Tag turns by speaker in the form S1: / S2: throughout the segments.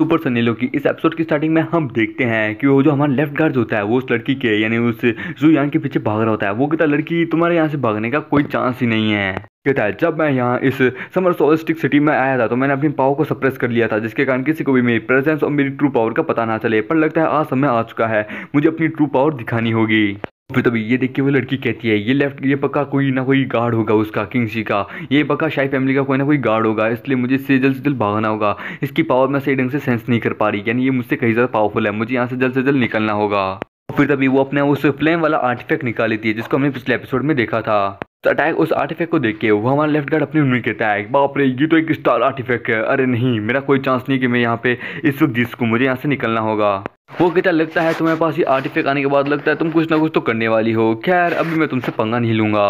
S1: super Sunny की इस episode की स्टार्टिंग में हम देखते हैं कि वो जो हमारा लेफ्ट गार्ड होता है वो उस लड़की के यानी उस जू यांग के पीछे भाग रहा होता है वो कहता है लड़की तुम्हारे यहाँ से भागने का कोई चांस ही नहीं है कहता है जब मैं यहाँ इस समर सोलिस्टिक सिटी में आया था तो मैंने अपनी पाव को सप्रेस कर लिया था जिसके कारण किसी को भी मेरी प्रेजेंस और मेरी ट्रू पावर का पता ना चले पर लगता है आज समय आ चुका है मुझे अपनी ट्रू पावर दिखानी होगी फिर तभी ये देख के वो लड़की कहती है ये लेफ्ट ये पक्का कोई ना कोई गार्ड होगा उसका किंग सी का ये पक्का शाही फैमिली का कोई ना कोई गार्ड होगा इसलिए मुझे इससे जल्द से जल्द भागना होगा इसकी पावर मैं सही ढंग से सेंस नहीं कर पा रही यानी ये मुझसे कहीं ज़्यादा पावरफुल है मुझे यहाँ से जल्द से जल्द निकलना होगा फिर तभी वो अपने उस फ्लेम वाला आर्टिफेक्ट निकाल लेती है जिसको हमने पिछले एपिसोड में देखा था तो अटैक उस आर्टिफेक्ट को देख के वो हमारा लेफ्ट गार्ड अपनी उम्मीद कहता है बाप रे ये तो एक स्टार आर्टिफेक्ट है अरे नहीं मेरा कोई चांस नहीं कि मैं यहाँ पे इस वक्त जीत सकूँ मुझे यहाँ से निकलना होगा वो कहता लगता है तुम्हारे पास ये आर्टिफिक आने के बाद लगता है तुम कुछ ना कुछ तो करने वाली हो खैर अभी मैं तुमसे पंगा नहीं लूंगा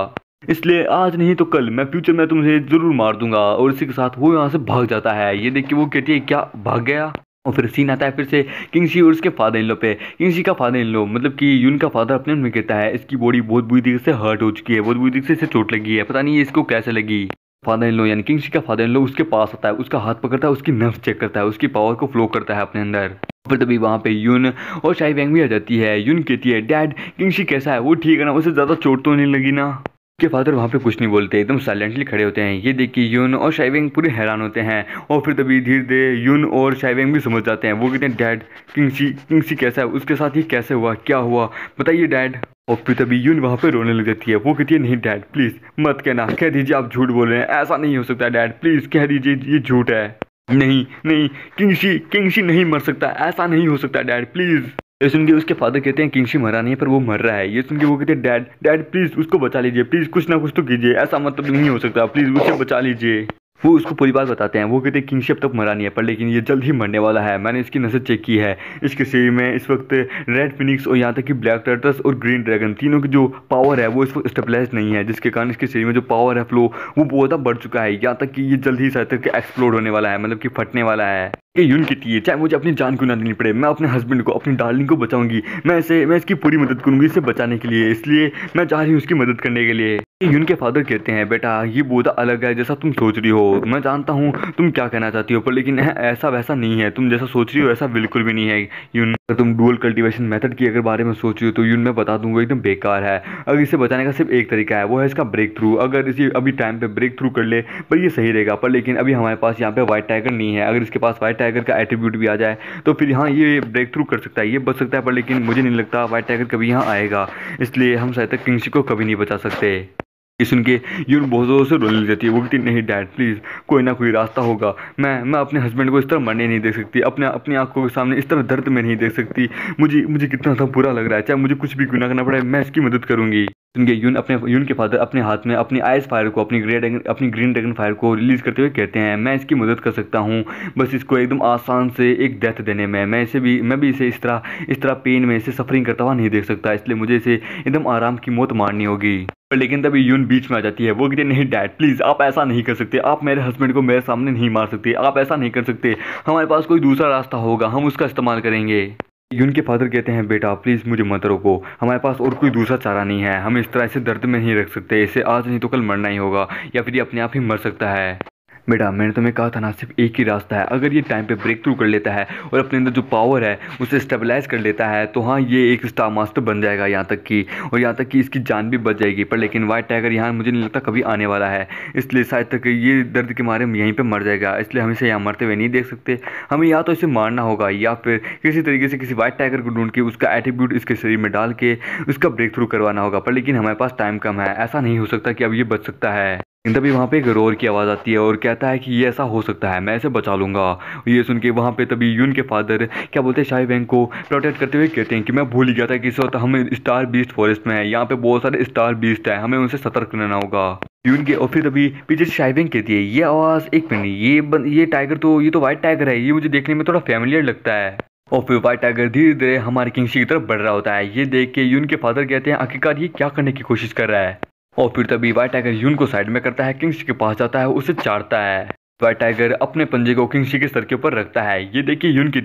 S1: इसलिए आज नहीं तो कल मैं फ्यूचर में तुमसे ज़रूर मार दूंगा और इसी के साथ वो यहाँ से भाग जाता है ये देख के वो कहती है क्या भाग गया और फिर सीन आता है फिर से किंगसी और उसके फादर इन लो पे किंगसी का फादर इन लो मतलब कि यून का फादर अपने उनमें कहता है इसकी बॉडी बहुत बुरी तरीके से हर्ट हो चुकी है बहुत बुरी तरीके से इसे चोट लगी है पता नहीं इसको कैसे लगी फादर इन लो यानी किंग का फादर इन लो उसके पास आता है उसका हाथ पकड़ता है उसकी नर्व चेक करता है उसकी पावर को फ्लो करता है अपने अंदर पर तभी वहाँ पे यून और शाही वैंग भी आ जाती है यून कहती है डैड किंगशी कैसा है वो ठीक है ना उसे ज़्यादा चोट तो नहीं लगी ना के फादर वहाँ पे कुछ नहीं बोलते एकदम साइलेंटली खड़े होते हैं ये देख के यून और शाइवेंग पूरे हैरान होते हैं और फिर तभी धीरे धीरे यून और शाइवेंग भी समझ जाते हैं वो कहते हैं डैड किंगसी किंगसी कैसा है उसके साथ ये कैसे हुआ क्या हुआ बताइए डैड और तभी यून वहाँ पे रोने लग जाती है वो कहती है नहीं डैड प्लीज़ मत कहना कह दीजिए आप झूठ बोल रहे हैं ऐसा नहीं हो सकता डैड प्लीज़ कह दीजिए ये झूठ है नहीं नहीं किंगशी किंगशी नहीं मर सकता ऐसा नहीं हो सकता डैड प्लीज़ ये सुन के उसके फादर कहते हैं किंगशी मरा नहीं है पर वो मर रहा है ये सुन के वो कहते हैं डैड डैड प्लीज़ उसको बचा लीजिए प्लीज़ कुछ ना कुछ तो कीजिए ऐसा मतलब नहीं हो सकता प्लीज़ उसे बचा लीजिए वो उसको पूरी बात बताते हैं वो कहते हैं किंगशिप तक मरा नहीं है पर लेकिन ये जल्द ही मरने वाला है मैंने इसकी नजर चेक की है इसके शरीर में इस वक्त रेड फिनिक्स और यहाँ तक कि ब्लैक टर्टस और ग्रीन ड्रैगन तीनों की जो पावर है वो इस वक्त स्टेबलाइज नहीं है जिसके कारण इसके शरीर में जो पावर है फ्लो वो बहुत बढ़ चुका है यहाँ तक कि ये जल्द ही सर तक एक्सप्लोड होने वाला है मतलब कि फटने वाला है यून की है चाहे मुझे अपनी जान को ना देनी पड़े मैं अपने हस्बैंड को अपनी डार्लिंग को बचाऊंगी मैं इसे मैं इसकी पूरी मदद करूंगी इसे बचाने के लिए इसलिए मैं चाह रही हूँ उसकी मदद करने के लिए के फादर कहते हैं बेटा ये बूढ़ा अलग है जैसा तुम सोच रही हो मैं जानता हूँ तुम क्या कहना चाहती हो पर लेकिन ऐसा वैसा नहीं है तुम जैसा सोच रही हो ऐसा बिल्कुल भी नहीं है यून अगर तुम डुअल कल्टीवेशन मेथड की अगर बारे में सोच रहे हो तो यून मैं बता दूंगा एकदम बेकार है अगर इसे बचाने का सिर्फ एक तरीका है वो है इसका ब्रेक थ्रू अगर इसी अभी टाइम पे ब्रेक थ्रू कर ले पर ये सही रहेगा पर लेकिन अभी हमारे पास यहाँ पे वाइट टाइगर नहीं है अगर इसके पास वाइट टाइगर का एट्रीब्यूट भी आ जाए तो फिर यहाँ ये ब्रेक थ्रू कर सकता है ये बच सकता है पर लेकिन मुझे नहीं लगता वाइट टाइगर कभी यहाँ आएगा इसलिए हम शायद तक को कभी नहीं बचा सकते सुन के ये उन बहुत ज़ोरों से रोने लग जाती है वो कहती नहीं डैड प्लीज़ कोई ना कोई रास्ता होगा मैं मैं अपने हस्बैंड को इस तरह मरने नहीं देख सकती अपने अपनी आंखों के सामने इस तरह दर्द में नहीं देख सकती मुझे मुझे कितना सा बुरा लग रहा है चाहे मुझे कुछ भी क्यों ना करना पड़े मैं इसकी मदद करूँगी उनके यून अपने यून के फादर अपने हाथ में अपनी आइस फायर को अपनी ग्रेड अपनी ग्रीन ड्रैगन फायर को रिलीज़ करते हुए कहते हैं मैं इसकी मदद कर सकता हूँ बस इसको एकदम आसान से एक डेथ देने में मैं इसे भी मैं भी इसे इस तरह इस तरह पेन में इसे सफरिंग करता हुआ नहीं देख सकता इसलिए मुझे इसे एकदम आराम की मौत मारनी होगी पर लेकिन तभी यून बीच में आ जाती है वो कहती है नहीं डैड प्लीज़ आप ऐसा नहीं कर सकते आप मेरे हस्बैंड को मेरे सामने नहीं मार सकते आप ऐसा नहीं कर सकते हमारे पास कोई दूसरा रास्ता होगा हम उसका इस्तेमाल करेंगे यून के फादर कहते हैं बेटा प्लीज़ मुझे मत रोको हमारे पास और कोई दूसरा चारा नहीं है हम इस तरह से दर्द में नहीं रख सकते इसे आज नहीं तो कल मरना ही होगा या फिर ये अपने आप ही मर सकता है बेटा मैंने तुम्हें कहा था ना सिर्फ एक ही रास्ता है अगर ये टाइम पे ब्रेक थ्रू कर लेता है और अपने अंदर जो पावर है उसे स्टेबलाइज कर लेता है तो हाँ ये एक स्टार मास्टर बन जाएगा यहाँ तक कि और यहाँ तक कि इसकी जान भी बच जाएगी पर लेकिन वाइट टाइगर यहाँ मुझे नहीं लगता कभी आने वाला है इसलिए शायद तक ये दर्द के मारे यहीं पर मर जाएगा इसलिए हम इसे यहाँ मरते हुए नहीं देख सकते हमें या तो इसे मारना होगा या फिर किसी तरीके से किसी वाइट टाइगर को ढूंढ के उसका एटीट्यूड इसके शरीर में डाल के उसका ब्रेक थ्रू करवाना होगा पर लेकिन हमारे पास टाइम कम है ऐसा नहीं हो सकता कि अब ये बच सकता है तभी वहाँ पे एक रोर की आवाज़ आती है और कहता है कि ये ऐसा हो सकता है मैं इसे बचा लूँगा ये सुन के वहाँ पे तभी यून के फादर क्या बोलते हैं शाही बैंक को प्रोटेक्ट करते हुए कहते हैं कि मैं भूल गया था कि इस वक्त हम स्टार बीस्ट फॉरेस्ट में हैं यहाँ पे बहुत सारे स्टार बीस्ट हैं हमें उनसे सतर्क रहना होगा यून के और फिर तभी पीछे बैंक कहती है ये आवाज़ एक मिनट ये बन, ये टाइगर तो ये तो वाइट टाइगर है ये मुझे देखने में थोड़ा फैमिलियर लगता है और फिर वाइट टाइगर धीरे धीरे हमारे किंगशी की तरफ बढ़ रहा होता है ये देख के यून के फादर कहते हैं आखिरकार ये क्या करने की कोशिश कर रहा है और फिर तभी वाइट टाइगर यून को साइड में करता है किंग्स के पास जाता है उसे चाटता है वाइट टाइगर अपने पंजे को किंग्स के सर के ऊपर रखता है ये देखिए यून की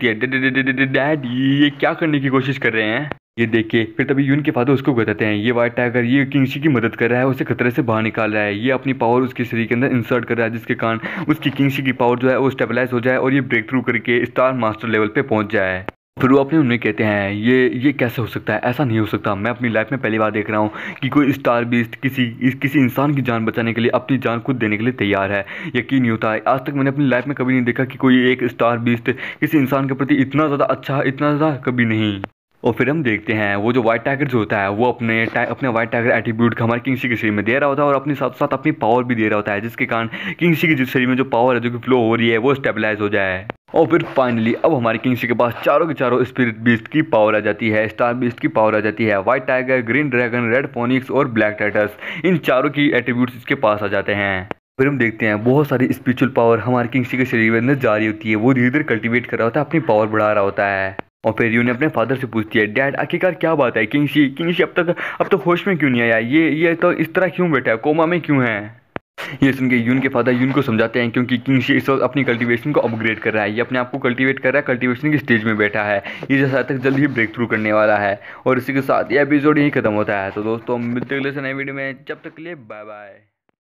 S1: डैड ये क्या करने की कोशिश कर रहे हैं ये देखिए फिर तभी यून के फादर उसको बताते हैं ये वाइट टाइगर ये किंग्स की मदद कर रहा है उसे खतरे से बाहर निकाल रहा है ये अपनी पावर उसके शरीर के अंदर इंसर्ट कर रहा है जिसके कारण उसकी किंग्स की पावर जो है वो स्टेबलाइज हो जाए और ये ब्रेक थ्रू करके स्टार मास्टर लेवल पे पहुंच जाए फिर वो अपनी उन्हें कहते हैं ये ये कैसे हो सकता है ऐसा नहीं हो सकता मैं अपनी लाइफ में पहली बार देख रहा हूँ कि कोई स्टार बीस्ट किसी किसी इंसान की जान बचाने के लिए अपनी जान खुद देने के लिए तैयार है यकीन नहीं होता है आज तक मैंने अपनी लाइफ में कभी नहीं देखा कि कोई एक स्टार बीस्ट किसी इंसान के प्रति इतना ज़्यादा अच्छा इतना ज़्यादा कभी नहीं और फिर हम देखते हैं वो जो वाइट टाइगर जो होता है वो अपने अपने वाइट टाइगर एटीट्यूड का हमारे किंगसी के शरीर में दे रहा होता है और अपने साथ साथ अपनी पावर भी दे रहा होता है जिसके कारण किंगसी के शरीर में जो पावर है जो कि फ्लो हो रही है वो स्टेबलाइज हो जाए और फिर फाइनली अब हमारी किंगसी के पास चारों के चारों स्पिरिट बीस्ट की पावर आ जाती है स्टार बीस्ट की पावर आ जाती है white tiger green dragon red phoenix और ब्लैक टाइटस इन चारों की एट्रीब्यूट्स इसके पास आ जाते हैं फिर हम देखते हैं बहुत सारी स्पिरिचुअल पावर हमारे किंगसी के शरीर में अंदर जारी होती है वो धीरे धीरे कल्टिवेट कर रहा होता है अपनी पावर बढ़ा रहा होता है और फिर ने अपने फादर से पूछती है डैड आखिरकार क्या बात है किंगसी किंगसी अब तक अब तक होश में क्यों नहीं आया ये ये तो इस तरह क्यों बैठा है कोमा में क्यों है ये सुन के यून के फादर यून को समझाते हैं क्योंकि किंग इस वक्त अपनी कल्टीवेशन को अपग्रेड कर रहा है ये अपने आप को कल्टीवेट कर रहा है कल्टीवेशन की स्टेज में बैठा है ये जैसा तक जल्द ही ब्रेक थ्रू करने वाला है और इसी के साथ ये एपिसोड यही खत्म होता है तो दोस्तों मिलते अगले से नए वीडियो में जब तक के लिए बाय बाय